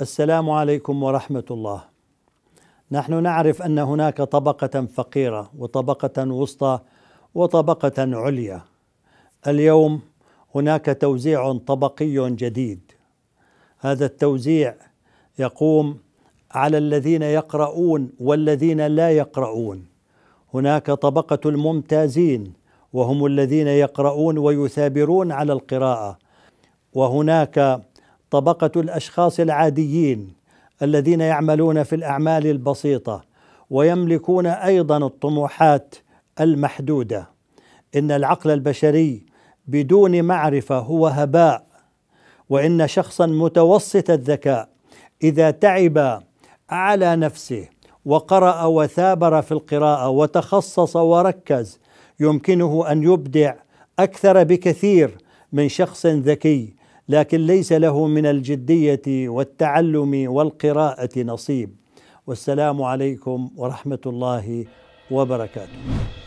السلام عليكم ورحمه الله نحن نعرف ان هناك طبقه فقيره وطبقه وسطى وطبقه عليا اليوم هناك توزيع طبقي جديد هذا التوزيع يقوم على الذين يقرؤون والذين لا يقرؤون هناك طبقه الممتازين وهم الذين يقرؤون ويثابرون على القراءه وهناك طبقه الاشخاص العاديين الذين يعملون في الاعمال البسيطه ويملكون ايضا الطموحات المحدوده ان العقل البشري بدون معرفه هو هباء وان شخصا متوسط الذكاء اذا تعب على نفسه وقرا وثابر في القراءه وتخصص وركز يمكنه ان يبدع اكثر بكثير من شخص ذكي لكن ليس له من الجديه والتعلم والقراءه نصيب والسلام عليكم ورحمه الله وبركاته